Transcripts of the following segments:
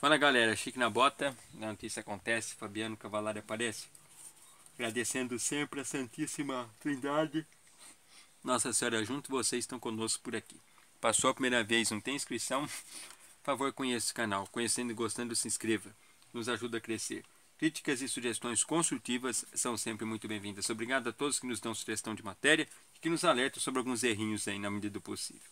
Fala galera, Chique na Bota, a notícia acontece, Fabiano Cavalari aparece. Agradecendo sempre a Santíssima Trindade. Nossa Senhora junto, vocês estão conosco por aqui. Passou a primeira vez, não tem inscrição? Por favor, conheça o canal. Conhecendo e gostando, se inscreva. Nos ajuda a crescer. Críticas e sugestões construtivas são sempre muito bem-vindas. Obrigado a todos que nos dão sugestão de matéria e que nos alertam sobre alguns errinhos aí na medida do possível.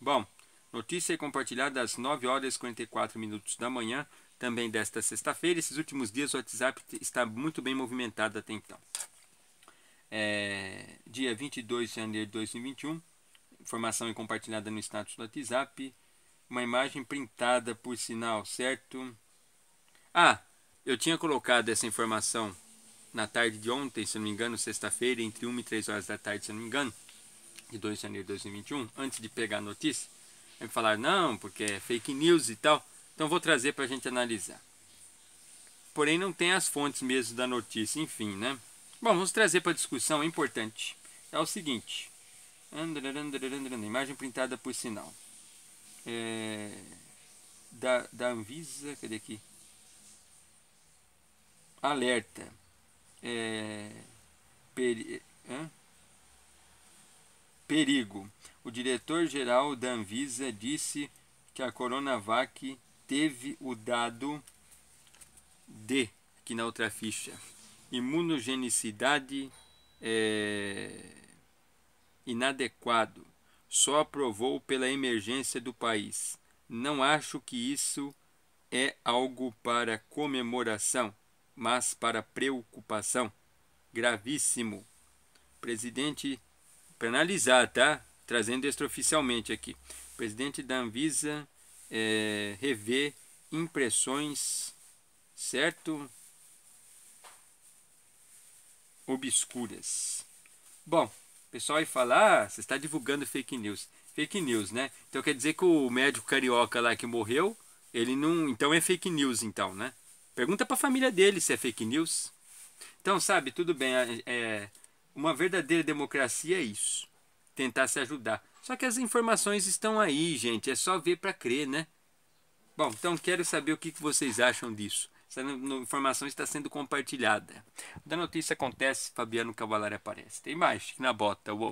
Bom, Notícia compartilhada às 9 horas e 44 minutos da manhã, também desta sexta-feira. Esses últimos dias o WhatsApp está muito bem movimentado até então. É, dia 22 de janeiro de 2021, informação é compartilhada no status do WhatsApp. Uma imagem printada por sinal, certo? Ah, eu tinha colocado essa informação na tarde de ontem, se não me engano, sexta-feira, entre 1 e 3 horas da tarde, se não me engano, de 2 de janeiro de 2021, antes de pegar a notícia. Vai me falar, não, porque é fake news e tal. Então vou trazer para a gente analisar. Porém, não tem as fontes mesmo da notícia, enfim, né? Bom, vamos trazer para discussão, é importante. É o seguinte. Imagem printada por sinal. É, da, da Anvisa, cadê aqui? Alerta. É, peri, hã? perigo. O diretor-geral da Anvisa disse que a Coronavac teve o dado D, aqui na outra ficha, imunogenicidade é, inadequado, só aprovou pela emergência do país. Não acho que isso é algo para comemoração, mas para preocupação. Gravíssimo. Presidente penalizar, tá? Trazendo extraoficialmente aqui. O presidente da Anvisa é, rever impressões, certo? Obscuras. Bom, o pessoal aí falar, ah, você está divulgando fake news. Fake news, né? Então quer dizer que o médico carioca lá que morreu, ele não. Então é fake news, então, né? Pergunta para a família dele se é fake news. Então, sabe, tudo bem. É, é uma verdadeira democracia é isso. Tentar se ajudar. Só que as informações estão aí, gente. É só ver para crer, né? Bom, então quero saber o que vocês acham disso. Essa informação está sendo compartilhada. Da notícia acontece, Fabiano Cavalari aparece. Tem mais, na bota. Uou.